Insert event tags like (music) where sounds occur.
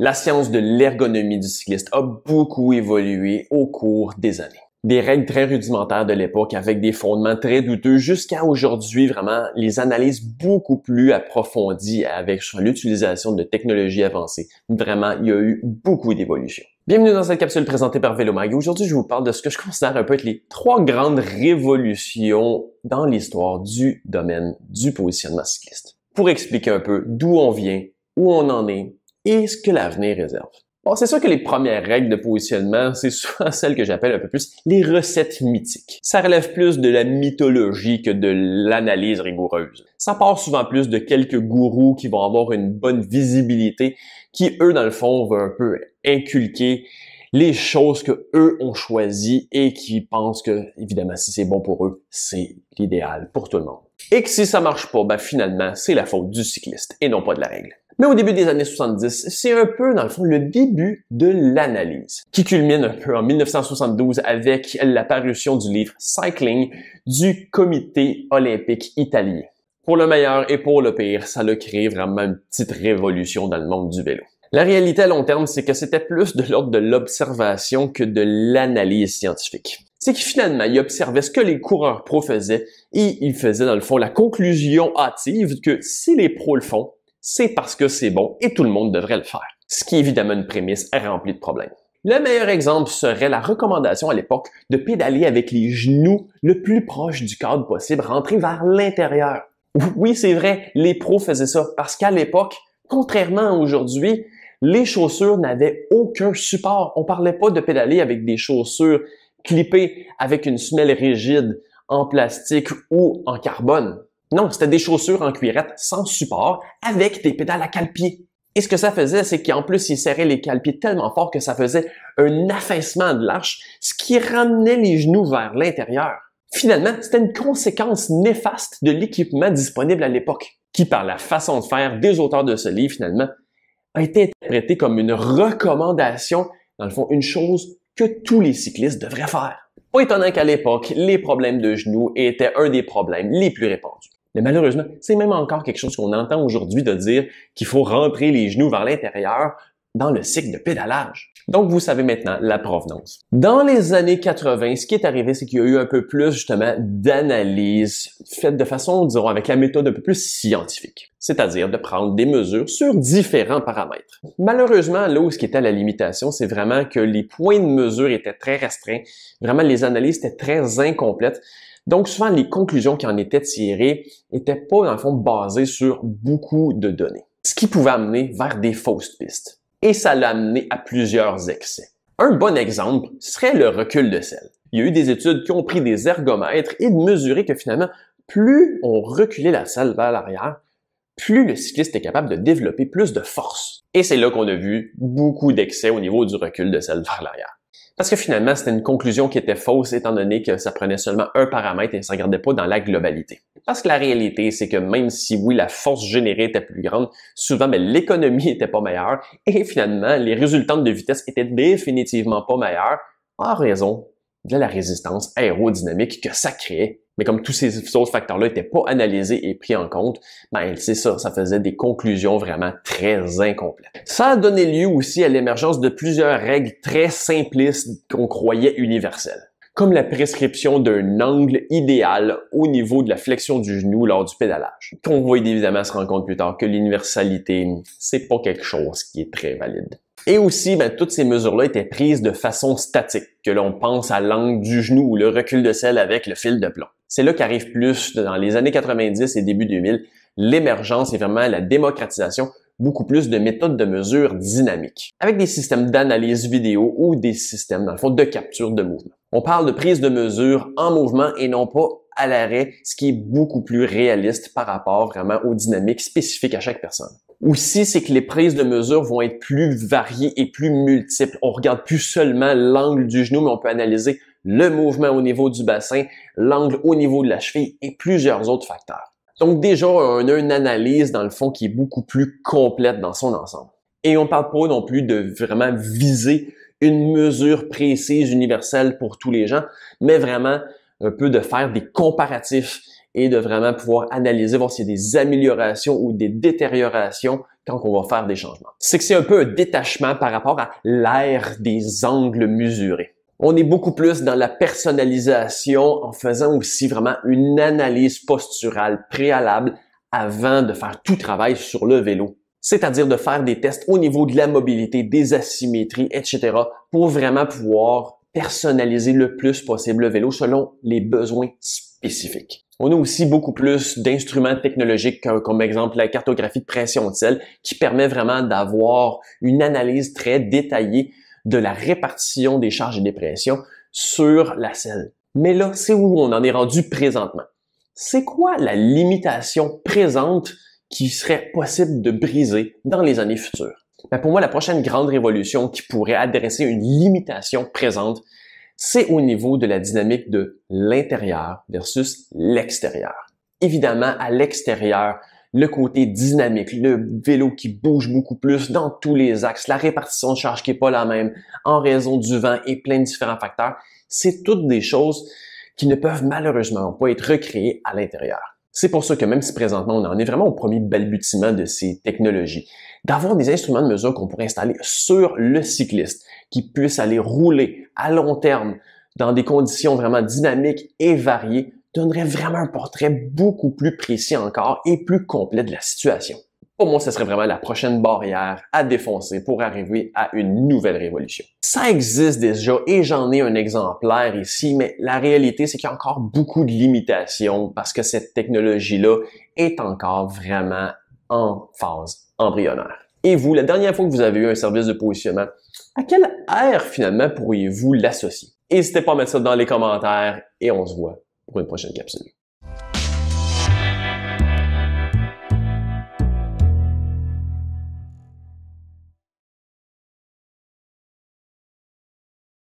La science de l'ergonomie du cycliste a beaucoup évolué au cours des années. Des règles très rudimentaires de l'époque avec des fondements très douteux jusqu'à aujourd'hui vraiment les analyses beaucoup plus approfondies avec l'utilisation de technologies avancées. Vraiment, il y a eu beaucoup d'évolutions. Bienvenue dans cette capsule présentée par Vélomag. Aujourd'hui, je vous parle de ce que je considère un peu être les trois grandes révolutions dans l'histoire du domaine du positionnement cycliste. Pour expliquer un peu d'où on vient, où on en est, et ce que l'avenir réserve. Bon, c'est sûr que les premières règles de positionnement, c'est souvent (laughs) celles que j'appelle un peu plus les recettes mythiques. Ça relève plus de la mythologie que de l'analyse rigoureuse. Ça part souvent plus de quelques gourous qui vont avoir une bonne visibilité, qui eux, dans le fond, vont un peu inculquer les choses que eux ont choisies et qui pensent que, évidemment, si c'est bon pour eux, c'est l'idéal pour tout le monde. Et que si ça marche pas, ben finalement, c'est la faute du cycliste et non pas de la règle. Mais au début des années 70, c'est un peu, dans le fond, le début de l'analyse, qui culmine un peu en 1972 avec la parution du livre Cycling du Comité olympique italien. Pour le meilleur et pour le pire, ça le crée vraiment une petite révolution dans le monde du vélo. La réalité à long terme, c'est que c'était plus de l'ordre de l'observation que de l'analyse scientifique. C'est qu'il finalement, il observait ce que les coureurs pro faisaient et il faisait dans le fond la conclusion hâtive que si les pros le font, c'est parce que c'est bon et tout le monde devrait le faire. Ce qui est évidemment une prémisse remplie de problèmes. Le meilleur exemple serait la recommandation à l'époque de pédaler avec les genoux le plus proche du cadre possible, rentrer vers l'intérieur. (laughs) Oui, c'est vrai, les pros faisaient ça parce qu'à l'époque, contrairement à aujourd'hui, les chaussures n'avaient aucun support. On parlait pas de pédaler avec des chaussures clippées avec une semelle rigide en plastique ou en carbone. Non, c'était des chaussures en cuirette sans support avec des pédales à calpier. Et ce que ça faisait, c'est qu'en plus, il serraient les calpiers tellement fort que ça faisait un affaissement de l'arche, ce qui ramenait les genoux vers l'intérieur. Finalement, c'était une conséquence néfaste de l'équipement disponible à l'époque, qui par la façon de faire des auteurs de ce livre, finalement, a été interprété comme une recommandation, dans le fond, une chose que tous les cyclistes devraient faire. Pas étonnant qu'à l'époque, les problèmes de genoux étaient un des problèmes les plus répandus. Mais malheureusement, c'est même encore quelque chose qu'on entend aujourd'hui de dire qu'il faut rentrer les genoux vers l'intérieur dans le cycle de pédalage. Donc, vous savez maintenant la provenance. Dans les années 80, ce qui est arrivé, c'est qu'il y a eu un peu plus, justement, d'analyses faite de façon, on dirait, avec la méthode un peu plus scientifique. C'est-à-dire de prendre des mesures sur différents paramètres. Malheureusement, là où ce qui était la limitation, c'est vraiment que les points de mesure étaient très restreints. Vraiment, les analyses étaient très incomplètes. Donc souvent, les conclusions qui en étaient tirées n'étaient pas, dans le fond, basées sur beaucoup de données, ce qui pouvait amener vers des fausses pistes. Et ça l'a amené à plusieurs excès. Un bon exemple serait le recul de sel. Il y a eu des études qui ont pris des ergomètres et de mesurer que finalement, plus on reculait la selle vers l'arrière, plus le cycliste est capable de développer plus de force. Et c'est là qu'on a vu beaucoup d'excès au niveau du recul de selle vers l'arrière. Parce que finalement, c'était une conclusion qui était fausse étant donné que ça prenait seulement un paramètre et ça ne regardait pas dans la globalité. Parce que la réalité, c'est que même si oui, la force générée était plus grande, souvent mais l'économie (laughs) était pas meilleure et finalement, les résultats de vitesse étaient définitivement pas meilleurs en raison de la résistance aérodynamique que ça créait mais comme tous ces autres facteurs-là n'étaient pas analysés et pris en compte, ben c'est ça, ça faisait des conclusions vraiment très incomplètes. Ça a donné lieu aussi à l'émergence de plusieurs règles très simplistes qu'on croyait universelles comme la prescription d'un angle idéal au niveau de la flexion du genou lors du pédalage. Qu'on voit évidemment se rendre compte plus tard que l'universalité, c'est pas quelque chose qui est très valide. Et aussi, ben, toutes ces mesures-là étaient prises de façon statique, que l'on pense à l'angle du genou ou le recul de selle avec le fil de plomb. C'est là qu'arrive plus, dans les années 90 et début 2000, l'émergence et vraiment la démocratisation beaucoup plus de méthodes de mesure dynamiques, avec des systèmes d'analyse vidéo ou des systèmes, dans le fond, de capture de mouvement. On parle de prise de mesure en mouvement et non pas à l'arrêt, ce qui est beaucoup plus réaliste par rapport vraiment aux dynamiques spécifiques à chaque personne aussi, c'est que les prises de mesure vont être plus variées et plus multiples. On regarde plus seulement l'angle du genou, mais on peut analyser le mouvement au niveau du bassin, l'angle au niveau de la cheville et plusieurs autres facteurs. Donc déjà, on a une analyse dans le fond qui est beaucoup plus complète dans son ensemble. Et on parle pas non plus de vraiment viser une mesure précise, universelle pour tous les gens, mais vraiment un peu de faire des comparatifs et de vraiment pouvoir analyser, voir s'il y a des améliorations ou des détériorations quand on va faire des changements. C'est que c'est un peu un détachement par rapport à l'ère des angles mesurés. On est beaucoup plus dans la personnalisation en faisant aussi vraiment une analyse posturale préalable avant de faire tout travail sur le vélo. C'est-à-dire de faire des tests au niveau de la mobilité, des asymétries, etc. pour vraiment pouvoir personnaliser le plus possible le vélo selon les besoins spécifiques. On a aussi beaucoup plus d'instruments technologiques comme, exemple la cartographie de pression de sel qui permet vraiment d'avoir une analyse très détaillée de la répartition des charges et des pressions sur la selle. Mais là, c'est où on en est rendu présentement. C'est quoi la limitation présente qui serait possible de briser dans les années futures? Ben pour moi, la prochaine grande révolution qui pourrait adresser une limitation présente, c'est au niveau de la dynamique de l'intérieur versus l'extérieur. Évidemment, à l'extérieur, le côté dynamique, le vélo qui bouge beaucoup plus dans tous les axes, la répartition de charge qui n'est pas la même en raison du vent et plein de différents facteurs, c'est toutes des choses qui ne peuvent malheureusement pas être recréées à l'intérieur. C'est pour ça que même si présentement on en est vraiment au premier balbutiement de ces technologies, d'avoir des instruments de mesure qu'on pourrait installer sur le cycliste, qui puisse aller rouler à long terme dans des conditions vraiment dynamiques et variées, donnerait vraiment un portrait beaucoup plus précis encore et plus complet de la situation. Pour moi, ce serait vraiment la prochaine barrière à défoncer pour arriver à une nouvelle révolution. Ça existe déjà et j'en ai un exemplaire ici, mais la réalité, c'est qu'il y a encore beaucoup de limitations parce que cette technologie-là est encore vraiment en phase embryonnaire. Et vous, la dernière fois que vous avez eu un service de positionnement, à quelle ère finalement pourriez-vous l'associer? N'hésitez pas à mettre ça dans les commentaires et on se voit pour une prochaine capsule.